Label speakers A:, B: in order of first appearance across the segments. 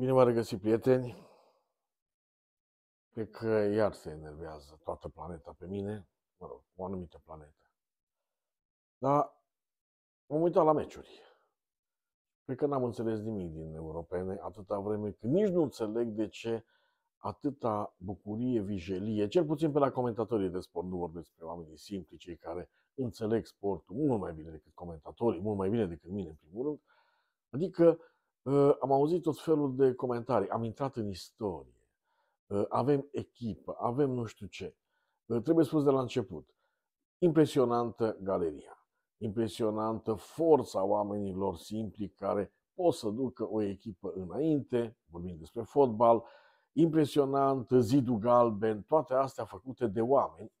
A: Bine m a regăsit, prieteni. Cred că iar se enervează toată planeta pe mine, mă rog, o anumită planetă. Dar m-am uitat la meciuri. Cred că n-am înțeles nimic din europene atâta vreme că nici nu înțeleg de ce atâta bucurie, vijelie, cel puțin pe la comentatorii de sport, nu vorbesc despre oamenii simpli, cei care înțeleg sportul mult mai bine decât comentatorii, mult mai bine decât mine, în primul rând. Adică Ă, am auzit tot felul de comentarii, am intrat în istorie, ă, avem echipă, avem nu știu ce. Ă, trebuie spus de la început, impresionantă galeria, impresionantă forța oamenilor simpli care pot să ducă o echipă înainte, vorbim despre fotbal, impresionant, zidul galben, toate astea făcute de oameni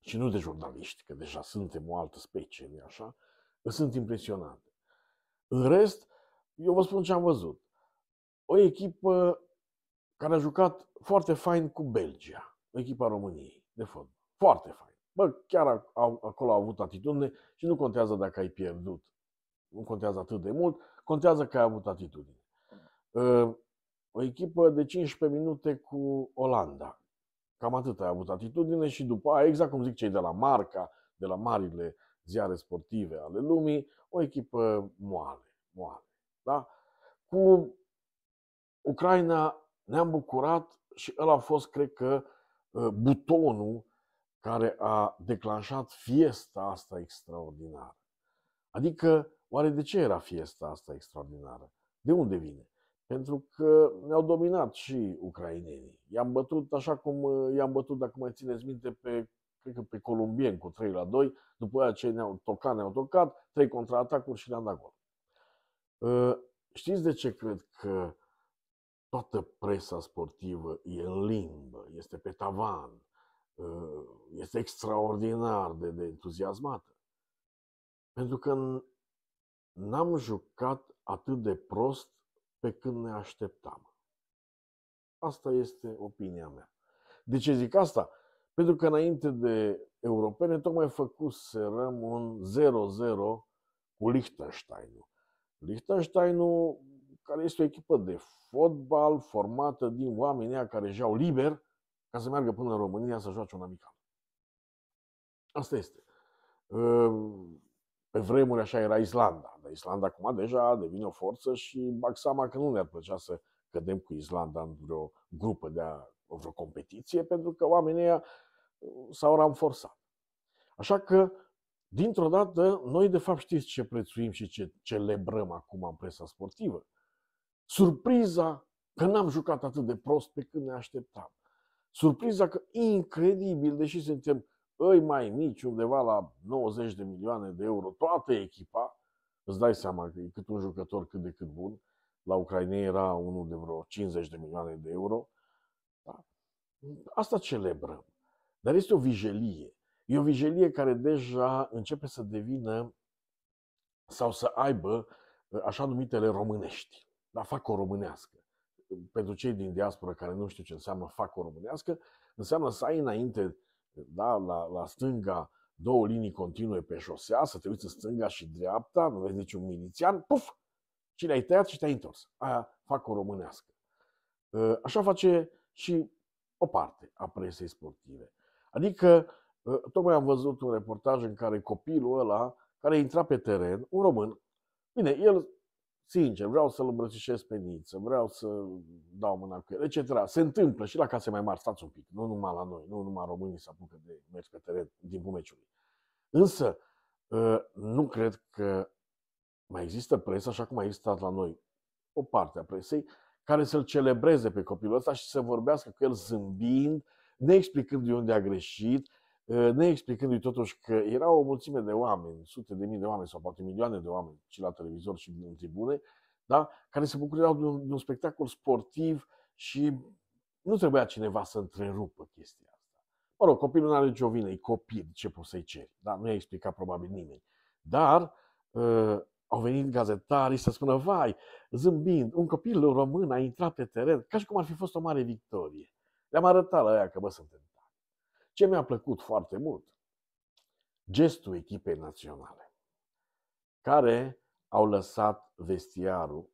A: și nu de jurnaliști, că deja suntem o altă specie, nu așa? Sunt impresionante. În rest, eu vă spun ce am văzut. O echipă care a jucat foarte fain cu Belgia, echipa României de fotbal. Foarte fain. Bă, chiar acolo au avut atitudine și nu contează dacă ai pierdut. Nu contează atât de mult, contează că ai avut atitudine. Ă, o echipă de 15 minute cu Olanda. Cam atât ai avut atitudine și după aia, exact cum zic cei de la Marca, de la marile ziare sportive ale lumii, o echipă moale, moale. Da? Cu Ucraina ne-am bucurat și el a fost, cred că, uh, butonul care a declanșat fiesta asta extraordinară. Adică, oare de ce era fiesta asta extraordinară? De unde vine? Pentru că ne-au dominat și ucrainenii. I-am bătut așa cum uh, i-am bătut, dacă mai țineți minte, pe, cred că pe columbieni cu 3 la 2, după aceea ce ne-au tocat, ne-au tocat, 3 contraatacuri și ne am dat gol. Ă, știți de ce cred că toată presa sportivă e în limbă, este pe tavan, ă, este extraordinar de, de entuziasmată? Pentru că n-am jucat atât de prost pe când ne așteptam. Asta este opinia mea. De ce zic asta? Pentru că înainte de europene tocmai făcuserăm un 0-0 cu Liechtensteinul. Liechtensteinul, care este o echipă de fotbal formată din oameni care jau liber ca să meargă până în România să joace un amical. Asta este. Ehm, pe vremuri așa era Islanda, dar Islanda acum deja devine o forță și bag seama că nu ne-ar plăcea să cădem cu Islanda în vreo grupă de a, vreo competiție, pentru că oamenii s-au ramforsat. Așa că Dintr-o dată, noi de fapt știți ce prețuim și ce celebrăm acum în presa sportivă. Surpriza că n-am jucat atât de prost pe când ne așteptam. Surpriza că incredibil, deși suntem îi mai mici, undeva la 90 de milioane de euro, toată echipa, îți dai seama că e cât un jucător cât de cât bun, la Ucraina era unul de vreo 50 de milioane de euro, da? asta celebrăm. Dar este o vijelie. E o vigilie care deja începe să devină sau să aibă uh, așa numitele românești. Dar fac o românească. Pentru cei din diaspora care nu știu ce înseamnă fac o românească, înseamnă să ai înainte da, la, la stânga două linii continue pe șosea, să te uiți în stânga și dreapta, nu vezi niciun milițian, puf! Și le-ai tăiat și te-ai întors. Aia fac o românească. Uh, așa face și o parte a presei sportive. Adică Ă, tocmai am văzut un reportaj în care copilul ăla, care intra pe teren, un român, bine, el, sincer, vreau să-l îmbrățișez pe Niță, vreau să dau mâna cu el, etc. Se întâmplă și la case mai mari, stați un pic, nu numai la noi, nu numai românii se apucă de mers pe teren din meciului. Însă, ă, nu cred că mai există presă, așa cum a existat la noi o parte a presei, care să-l celebreze pe copilul ăsta și să vorbească cu el zâmbind, ne explicând de unde a greșit, Ă, ne explicându-i totuși că era o mulțime de oameni, sute de mii de oameni sau poate milioane de oameni, și la televizor și în tribune, da? care se bucurau de un, de un spectacol sportiv și nu trebuia cineva să întrerupă chestia asta. Mă rog, copilul nu are nicio vină, e copil, ce poți să-i ceri? Da? Nu i-a explicat probabil nimeni. Dar uh, au venit gazetarii să spună, vai, zâmbind, un copil român a intrat pe teren, ca și cum ar fi fost o mare victorie. Le-am arătat la aia că, bă, suntem ce mi-a plăcut foarte mult? Gestul echipei naționale, care au lăsat vestiarul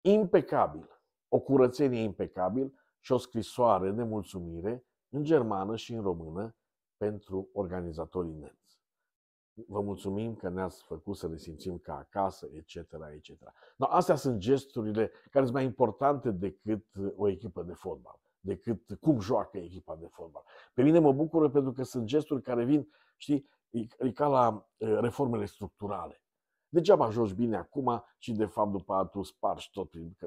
A: impecabil, o curățenie impecabil și o scrisoare de mulțumire în germană și în română pentru organizatorii nemți. Vă mulțumim că ne-ați făcut să ne simțim ca acasă, etc., etc. No, astea sunt gesturile care sunt mai importante decât uh, o echipă de fotbal decât cum joacă echipa de fotbal. Pe mine mă bucură pentru că sunt gesturi care vin, știi, e ca la reformele structurale. Degeaba joci bine acum și de fapt după aia tu spargi tot că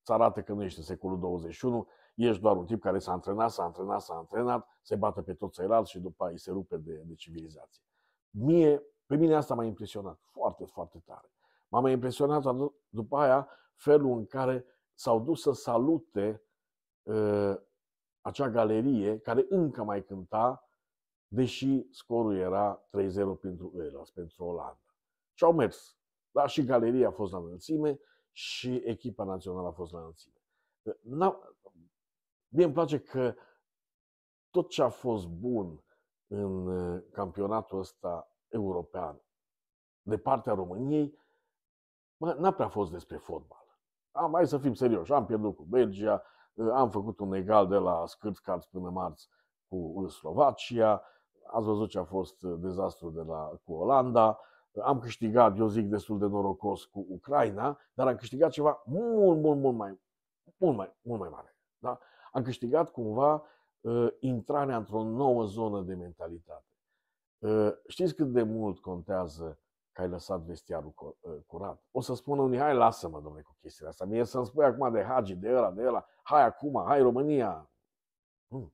A: îți arată că nu ești în secolul 21, ești doar un tip care s-a antrenat, s-a antrenat, s-a antrenat, se bate pe toți ceilalți și după aia îi se rupe de, de civilizație. Mie, pe mine asta m-a impresionat foarte, foarte tare. M-a mai impresionat după aia felul în care s-au dus să salute Uh, acea galerie care încă mai cânta, deși scorul era 3-0 pentru Eiras, pentru Olanda. Și au mers. Da, și galeria a fost la înălțime și echipa națională a fost la înălțime. Mie îmi place că tot ce a fost bun în uh, campionatul ăsta european de partea României, mă, n-a prea fost despre fotbal. Am, mai să fim serioși, am pierdut cu Belgia, Eh, am făcut un egal de la Scârțcarți până marți cu Slovacia. Ați văzut ce a fost eh, dezastru de la, cu Olanda. Eh, am câștigat, eu zic, destul de norocos cu Ucraina, dar am câștigat ceva mult, mult, mult mai, mult mai, mult mai mare. Da? Am câștigat cumva intrarea într-o nouă zonă de mentalitate. Știți cât de mult contează că ai lăsat vestiarul uh, curat. O să spună unii, hai lasă-mă, domnule, cu chestiile astea. Mie să-mi spui acum de Hagi, de ăla, de ăla, hai acum, hai România. Nu. Hmm.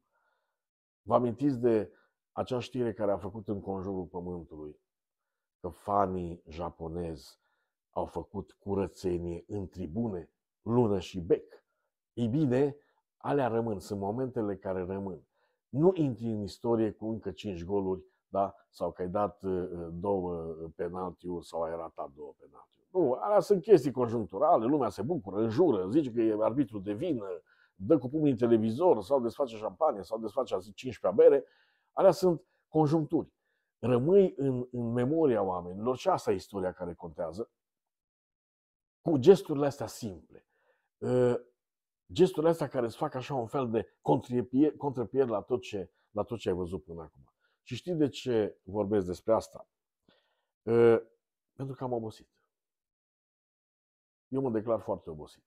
A: Vă amintiți de acea știre care a făcut în conjurul pământului că fanii japonezi au făcut curățenie în tribune, lună și bec. Ei bine, alea rămân, sunt momentele care rămân. Nu intri în istorie cu încă 5 goluri da? sau că ai dat uh, uh, două uh, penaltiuri sau ai ratat două penaltiuri. Nu, alea sunt chestii conjuncturale, lumea se bucură, înjură, zice că e arbitru de vină, dă cu pumnii în televizor sau desface șampanie sau desface 15 bere. Alea sunt conjuncturi. Rămâi în, în memoria oamenilor și asta e istoria care contează, cu gesturile astea simple. Gesturile astea care îți fac așa un fel de contrapier la tot ce, la tot ce ai văzut până acum. Și știi de ce vorbesc despre asta? Ă, pentru că am obosit. Eu mă declar foarte obosit.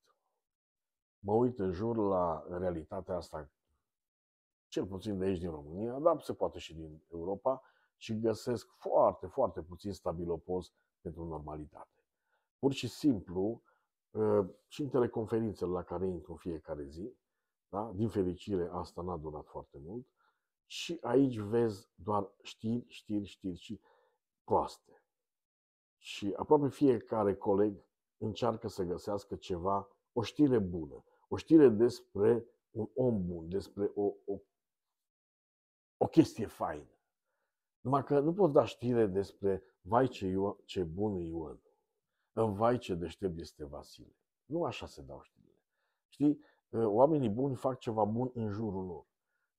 A: Mă uit în jur la realitatea asta, cel puțin de aici din România, dar se poate și din Europa, și găsesc foarte, foarte puțin stabilopoz pentru normalitate. Pur și simplu, ă, și în teleconferințele la care intru în fiecare zi, da? din fericire asta n-a durat foarte mult, și aici vezi doar știri, știri, știri și proaste. Și aproape fiecare coleg încearcă să găsească ceva, o știre bună, o știre despre un om bun, despre o, o, o chestie faină. Numai că nu pot da știre despre vai ce, Io- ce bun e Ion, vai ce deștept este Vasile. Nu așa se dau știrile. Știi, oamenii buni fac ceva bun în jurul lor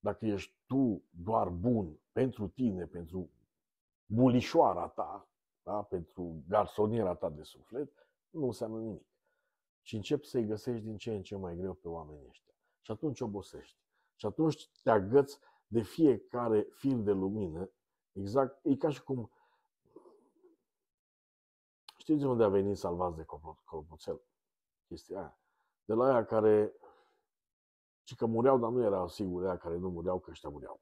A: dacă ești tu doar bun pentru tine, pentru bulișoara ta, da? pentru garsoniera ta de suflet, nu înseamnă nimic. Și începi să-i găsești din ce în ce mai greu pe oamenii ăștia. Și atunci obosești. Și atunci te agăți de fiecare fir de lumină. Exact, e ca și cum... Știți de unde a venit salvați de clopoțel? Chestia aia. De la aia care ci că mureau, dar nu era sigur ea care nu mureau, că ăștia mureau.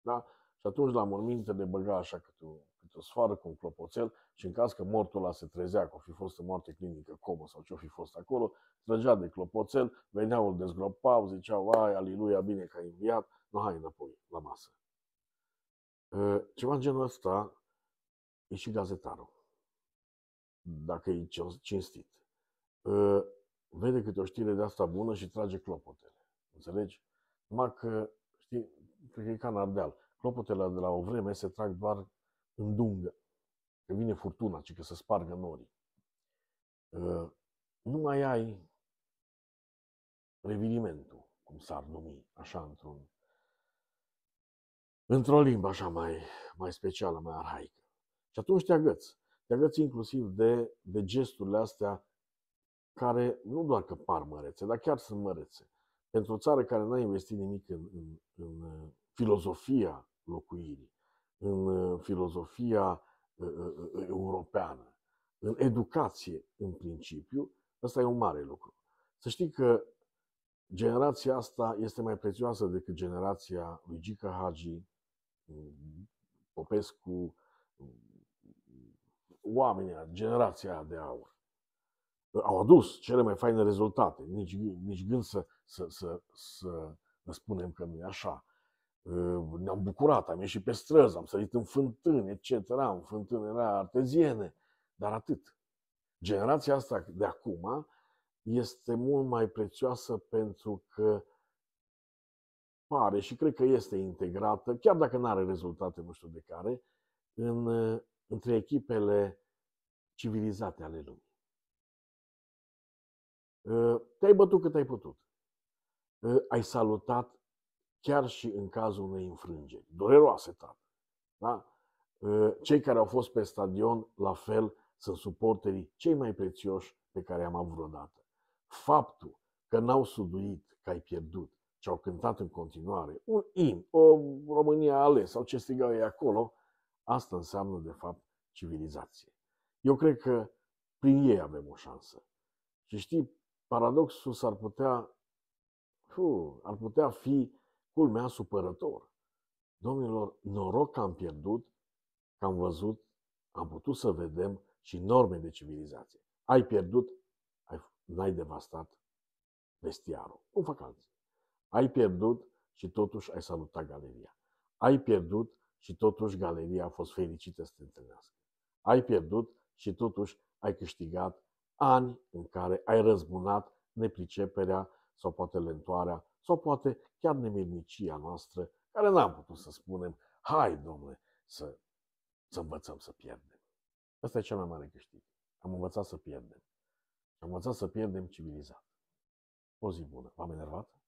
A: Da? Și atunci la morminte de băga așa că tu, câte o cu un clopoțel și în caz că mortul ăla se trezea, că o fi fost în moarte clinică, comă sau ce-o fi fost acolo, trăgea de clopoțel, veneau, îl dezgropau, ziceau, ai, aliluia, bine că ai înviat, nu hai înapoi la masă. Ă, ceva în genul ăsta e și gazetarul, dacă e cinstit. Ă, vede câte o știre de asta bună și trage clopotele. Înțelegi? Numai că, știi, cred că e ca în Ardeal. Clopotele de la o vreme se trag doar în dungă. Că vine furtuna, ci că se spargă norii. Uh, nu mai ai revilimentul, cum s-ar numi, așa într-un într-o limbă așa mai, mai specială, mai arhaică. Și atunci te agăți. Te agăți inclusiv de, de gesturile astea care nu doar că par mărețe, dar chiar sunt mărețe. Pentru o țară care n-a investit nimic în, în, în uh, filozofia locuirii, în uh, filozofia uh, europeană, în educație, în principiu, ăsta e un mare lucru. Să știi că generația asta este mai prețioasă decât generația lui Gica Hagi, Popescu, oamenii, generația de aur au adus cele mai faine rezultate. Nici, nici gând să, să, să, să spunem că nu e așa. Ă, ne-am bucurat, am ieșit pe străzi, am sărit în fântâni, etc., în fântâni era arteziene, dar atât. Generația asta de acum este mult mai prețioasă pentru că pare și cred că este integrată, chiar dacă nu are rezultate nu știu de care, în, între echipele civilizate ale lumii. Ă, te-ai bătut cât ai putut. Ă, ai salutat chiar și în cazul unei înfrângeri. Dureroase, tată. Da? Ă, cei care au fost pe stadion, la fel, sunt suporterii cei mai prețioși pe care am avut vreodată. Faptul că n-au suduit că ai pierdut, ce au cântat în continuare un in, o România ales sau ce strigau ei acolo, asta înseamnă, de fapt, civilizație. Eu cred că prin ei avem o șansă. Și știi, Paradoxul s-ar putea, ar putea fi culmea supărător. Domnilor, noroc că am pierdut, că am văzut, am putut să vedem și norme de civilizație. Ai pierdut, ai, n-ai devastat vestiarul. Cum fac alții? Ai pierdut și totuși ai salutat galeria. Ai pierdut și totuși galeria a fost fericită să te întâlnească. Ai pierdut și totuși ai câștigat ani în care ai răzbunat nepriceperea sau poate lentoarea sau poate chiar nemirnicia noastră, care n-am putut să spunem, hai, domnule, să, să învățăm să pierdem. Asta e cel mai mare câștig. Am învățat să pierdem. Am învățat să pierdem civilizat. O zi bună. V-am enervat?